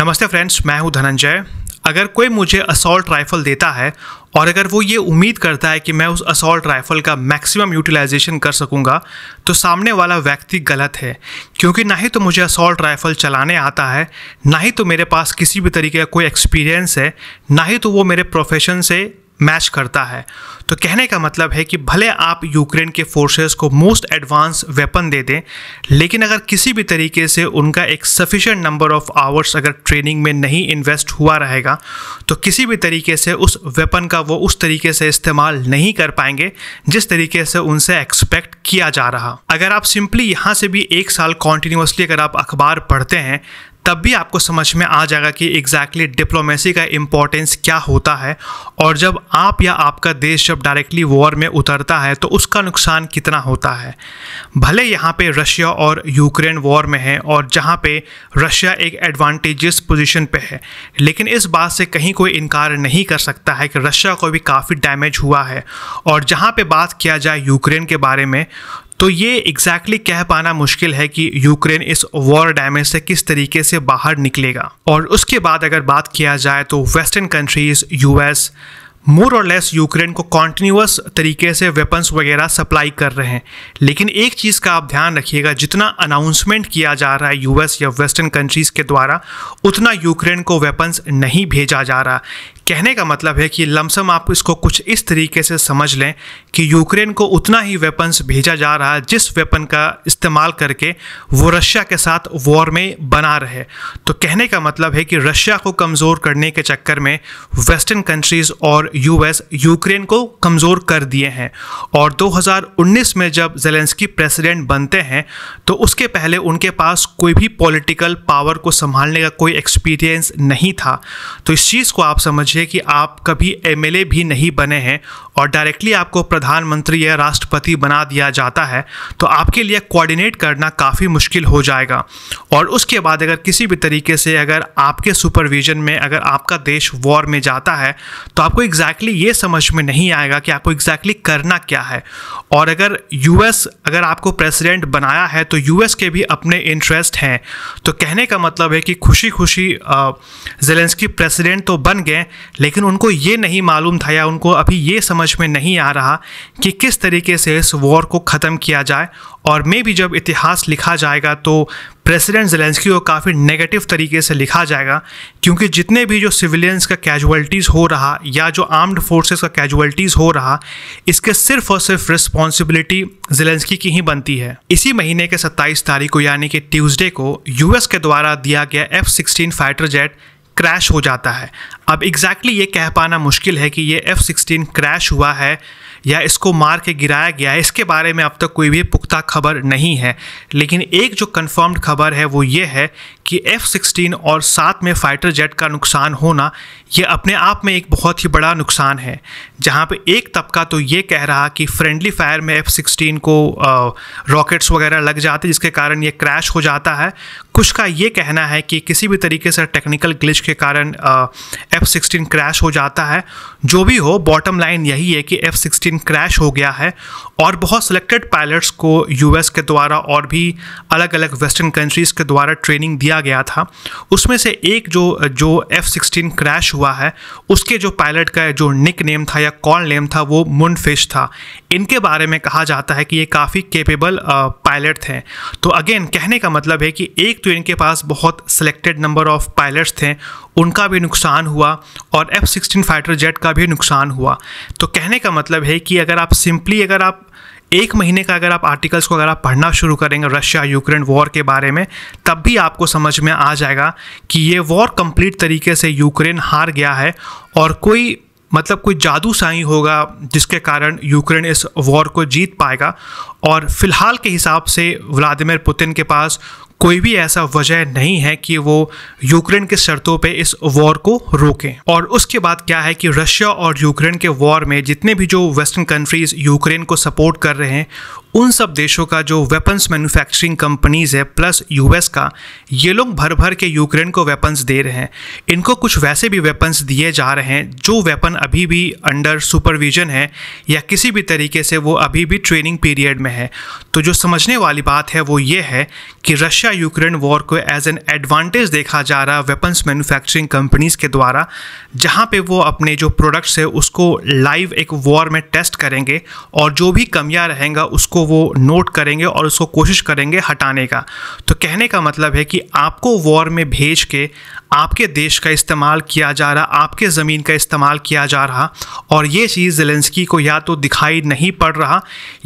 नमस्ते फ्रेंड्स मैं हूं धनंजय अगर कोई मुझे असॉल्ट राइफ़ल देता है और अगर वो ये उम्मीद करता है कि मैं उस असॉल्ट राइफ़ल का मैक्सिमम यूटिलाइजेशन कर सकूंगा तो सामने वाला व्यक्ति गलत है क्योंकि ना ही तो मुझे असॉल्ट राइफ़ल चलाने आता है ना ही तो मेरे पास किसी भी तरीके का कोई एक्सपीरियंस है ना ही तो वो मेरे प्रोफेशन से मैच करता है तो कहने का मतलब है कि भले आप यूक्रेन के फोर्सेस को मोस्ट एडवांस वेपन दे दें लेकिन अगर किसी भी तरीके से उनका एक सफिशेंट नंबर ऑफ आवर्स अगर ट्रेनिंग में नहीं इन्वेस्ट हुआ रहेगा तो किसी भी तरीके से उस वेपन का वो उस तरीके से इस्तेमाल नहीं कर पाएंगे जिस तरीके से उनसे एक्सपेक्ट किया जा रहा अगर आप सिंपली यहाँ से भी एक साल कॉन्टीन्यूसली अगर आप अखबार पढ़ते हैं तब भी आपको समझ में आ जाएगा कि एग्जैक्टली exactly डिप्लोमेसी का इम्पोर्टेंस क्या होता है और जब आप या आपका देश जब डायरेक्टली वॉर में उतरता है तो उसका नुकसान कितना होता है भले यहाँ पे रशिया और यूक्रेन वॉर में है और जहाँ पे रशिया एक एडवांटेजियस पोजिशन पे है लेकिन इस बात से कहीं कोई इनकार नहीं कर सकता है कि रशिया को भी काफ़ी डैमेज हुआ है और जहाँ पर बात किया जाए यूक्रेन के बारे में तो ये एग्जैक्टली exactly कह पाना मुश्किल है कि यूक्रेन इस वॉर डैमेज से किस तरीके से बाहर निकलेगा और उसके बाद अगर बात किया जाए तो वेस्टर्न कंट्रीज यूएस मोर और लेस यूक्रेन को कॉन्टिन्यूस तरीके से वेपन्स वगैरह सप्लाई कर रहे हैं लेकिन एक चीज़ का आप ध्यान रखिएगा जितना अनाउंसमेंट किया जा रहा है यूएस या वेस्टर्न कंट्रीज़ के द्वारा उतना यूक्रेन को वेपन्स नहीं भेजा जा रहा कहने का मतलब है कि लमसम आप इसको कुछ इस तरीके से समझ लें कि यूक्रेन को उतना ही वेपन्स भेजा जा रहा है जिस वेपन का इस्तेमाल करके वो रशिया के साथ वॉर में बना रहे तो कहने का मतलब है कि रशिया को कमज़ोर करने के चक्कर में वेस्टर्न कंट्रीज़ और यूएस यूक्रेन को कमज़ोर कर दिए हैं और 2019 में जब जेलेंस्की प्रेसिडेंट बनते हैं तो उसके पहले उनके पास कोई भी पॉलिटिकल पावर को संभालने का कोई एक्सपीरियंस नहीं था तो इस चीज़ को आप समझिए कि आप कभी एमएलए भी नहीं बने हैं और डायरेक्टली आपको प्रधानमंत्री या राष्ट्रपति बना दिया जाता है तो आपके लिए कोऑर्डिनेट करना काफ़ी मुश्किल हो जाएगा और उसके बाद अगर किसी भी तरीके से अगर आपके सुपरविज़न में अगर आपका देश वॉर में जाता है तो आपको एग्जैक्टली exactly ये समझ में नहीं आएगा कि आपको एग्जैक्टली exactly करना क्या है और अगर यूएस अगर आपको प्रेसिडेंट बनाया है तो यूएस के भी अपने इंटरेस्ट हैं तो कहने का मतलब है कि खुशी खुशी जेलेंसकी प्रेसिडेंट तो बन गए लेकिन उनको ये नहीं मालूम था या उनको अभी ये समझ समझ में नहीं आ रहा कि किस तरीके से इस वॉर को ख़त्म किया जाए और मे भी जब इतिहास लिखा जाएगा तो प्रेसिडेंट जेलेंस्की को काफ़ी नेगेटिव तरीके से लिखा जाएगा क्योंकि जितने भी जो सिविलियंस का कैजुअलिटीज़ हो रहा या जो आर्म्ड फोर्सेस का कैजुअलिटीज़ हो रहा इसके सिर्फ और सिर्फ रिस्पॉन्सिबिलिटी जेलेंस्की की ही बनती है इसी महीने के 27 तारीख को यानी कि ट्यूसडे को यूएस के द्वारा दिया गया F sixteen fighter jet crash हो जाता है अब एग्जैक्टली exactly ये कह पाना मुश्किल है कि ये एफ़ सिक्सटीन क्रैश हुआ है या इसको मार के गिराया गया है इसके बारे में अब तक कोई भी पुख्ता खबर नहीं है लेकिन एक जो कन्फर्म्ड खबर है वो ये है कि एफ़ सिक्सटीन और साथ में फाइटर जेट का नुकसान होना यह अपने आप में एक बहुत ही बड़ा नुकसान है जहां पे एक तबका तो ये कह रहा कि फ्रेंडली फायर में एफ़ सिक्सटीन को रॉकेट्स वगैरह लग जाते जिसके कारण ये क्रैश हो जाता है कुछ का ये कहना है कि किसी भी तरीके से टेक्निकल ग्लिच के कारण एफ़ सिक्सटीन क्रैश हो जाता है जो भी हो बॉटम लाइन यही है कि एफ़ सिक्सटीन क्रैश हो गया है और बहुत सिलेक्टेड पायलट्स को यूएस के द्वारा और भी अलग अलग वेस्टर्न कंट्रीज़ के द्वारा ट्रेनिंग दिया किया गया था उसमें से एक जो जो एफ सिक्सटीन क्रैश हुआ है उसके जो पायलट का जो निक नेम था या कॉल नेम था वो मुनफिश था इनके बारे में कहा जाता है कि ये काफ़ी केपेबल पायलट थे तो अगेन कहने का मतलब है कि एक तो इनके पास बहुत सिलेक्टेड नंबर ऑफ़ पायलट्स थे उनका भी नुकसान हुआ और एफ सिक्सटीन फाइटर जेट का भी नुकसान हुआ तो कहने का मतलब है कि अगर आप सिंपली अगर आप एक महीने का अगर आप आर्टिकल्स को अगर आप पढ़ना शुरू करेंगे रशिया यूक्रेन वॉर के बारे में तब भी आपको समझ में आ जाएगा कि ये वॉर कंप्लीट तरीके से यूक्रेन हार गया है और कोई मतलब कोई जादू साई होगा जिसके कारण यूक्रेन इस वॉर को जीत पाएगा और फिलहाल के हिसाब से व्लादिमिर पुतिन के पास कोई भी ऐसा वजह नहीं है कि वो यूक्रेन की शर्तों पे इस वॉर को रोकें और उसके बाद क्या है कि रशिया और यूक्रेन के वॉर में जितने भी जो वेस्टर्न कंट्रीज यूक्रेन को सपोर्ट कर रहे हैं उन सब देशों का जो वेपन्स मैन्युफैक्चरिंग कंपनीज है प्लस यूएस का ये लोग भर भर के यूक्रेन को वेपन्स दे रहे हैं इनको कुछ वैसे भी वेपन्स दिए जा रहे हैं जो वेपन अभी भी अंडर सुपरविजन है या किसी भी तरीके से वो अभी भी ट्रेनिंग पीरियड में है तो जो समझने वाली बात है वो ये है कि रशिया यूक्रेन वॉर को एज एन एडवांटेज देखा जा रहा वेपन्स मैनुफैक्चरिंग कंपनीज़ के द्वारा जहाँ पर वो अपने जो प्रोडक्ट्स है उसको लाइव एक वॉर में टेस्ट करेंगे और जो भी कमियाँ रहेंगे उसको उसको वो नोट करेंगे और उसको कोशिश करेंगे हटाने का तो कहने का मतलब है कि आपको वॉर में भेज के आपके देश का इस्तेमाल किया जा रहा आपके ज़मीन का इस्तेमाल किया जा रहा और ये चीज़ जेलेंसकी को या तो दिखाई नहीं पड़ रहा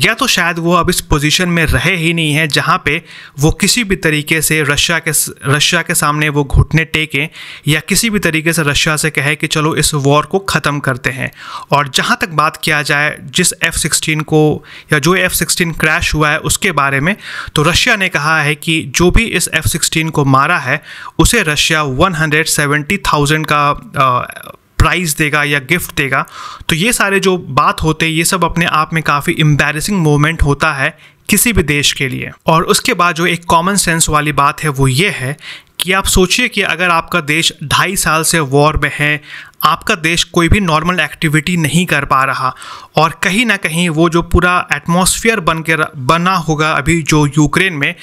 या तो शायद वो अब इस पोजीशन में रहे ही नहीं है जहाँ पे वो किसी भी तरीके से रशिया के रशिया के सामने वो घुटने टेकें या किसी भी तरीके से रशिया से कहे कि चलो इस वॉर को ख़त्म करते हैं और जहाँ तक बात किया जाए जिस एफ़ सिक्सटीन को या जो एफ़ सिक्सटीन सिक्सटीन क्रैश हुआ है उसके बारे में तो रशिया ने कहा है कि जो भी इस एफ सिक्सटीन को मारा है उसे Russia one hundred seventy thousand का आ, प्राइज़ देगा या गिफ्ट देगा तो ये सारे जो बात होते हैं ये सब अपने आप में काफ़ी एम्बेरसिंग मोमेंट होता है किसी भी देश के लिए और उसके बाद जो एक कॉमन सेंस वाली बात है वो ये है कि आप सोचिए कि अगर आपका देश ढाई साल से वॉर में है आपका देश कोई भी नॉर्मल एक्टिविटी नहीं कर पा रहा और कहीं ना कहीं वो जो पूरा एटमॉस्फेयर बन के बना होगा अभी जो यूक्रेन में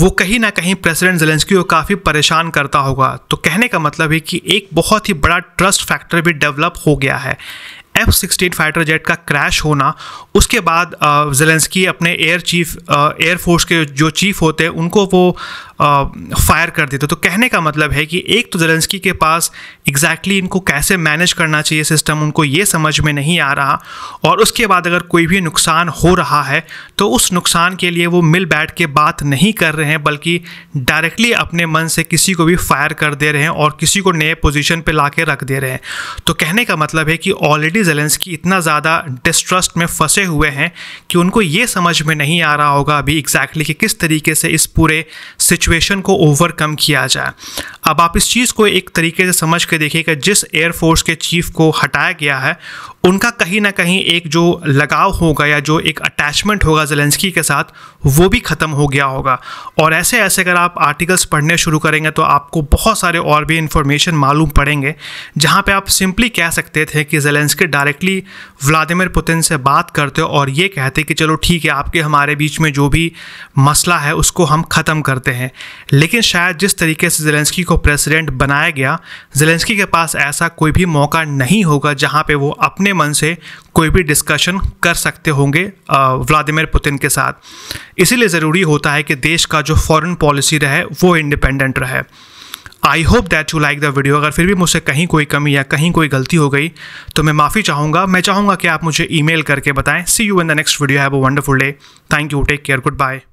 वो कहीं ना कहीं प्रेसिडेंट जेलेंस्की को काफ़ी परेशान करता होगा तो कहने का मतलब है कि एक बहुत ही बड़ा ट्रस्ट फैक्टर भी डेवलप हो गया है एफ सिक्सटीन फाइटर जेट का क्रैश होना उसके बाद जेलेंसकी अपने एयर चीफ एयरफोर्स के जो चीफ होते हैं उनको वो फायर कर देते तो कहने का मतलब है कि एक तो जेलेंसकी के पास एग्जैक्टली exactly इनको कैसे मैनेज करना चाहिए सिस्टम उनको ये समझ में नहीं आ रहा और उसके बाद अगर कोई भी नुकसान हो रहा है तो उस नुकसान के लिए वो मिल बैठ के बात नहीं कर रहे हैं बल्कि डायरेक्टली अपने मन से किसी को भी फायर कर दे रहे हैं और किसी को नए पोजिशन पर ला रख दे रहे हैं तो कहने का मतलब है कि ऑलरेडी जेलेंसकी इतना ज़्यादा डिस्ट्रस्ट में फंसे हुए हैं कि उनको ये समझ में नहीं आ रहा होगा अभी एग्जैक्टली exactly कि किस तरीके से इस पूरे सिचुएशन को ओवरकम किया जाए अब आप इस चीज़ को एक तरीके से समझ के कि जिस एयरफोर्स के चीफ को हटाया गया है उनका कहीं ना कहीं एक जो लगाव होगा या जो एक अटैचमेंट होगा जेलेंसकी के साथ वो भी ख़त्म हो गया होगा और ऐसे ऐसे अगर आप आर्टिकल्स पढ़ने शुरू करेंगे तो आपको बहुत सारे और भी इन्फॉर्मेशन मालूम पड़ेंगे जहाँ पे आप सिंपली कह सकते थे कि जेलेंसकी डायरेक्टली व्लादिमिर पुतिन से बात करते और ये कहते कि चलो ठीक है आपके हमारे बीच में जो भी मसला है उसको हम ख़त्म करते हैं लेकिन शायद जिस तरीके से जेलेंसकी को प्रेसिडेंट बनाया गया जेलेंसकी के पास ऐसा कोई भी मौका नहीं होगा जहाँ पर वो अपने मन से कोई भी डिस्कशन कर सकते होंगे व्लादिमिर पुतिन के साथ इसीलिए ज़रूरी होता है कि देश का जो फॉरेन पॉलिसी रहे वो इंडिपेंडेंट रहे I hope that you like the video अगर फिर भी मुझसे कहीं कोई कमी या कहीं कोई गलती हो गई तो मैं माफ़ी चाहूँगा मैं चाहूँगा कि आप मुझे ई करके बताएं see you in the next video have a wonderful day thank you take care good bye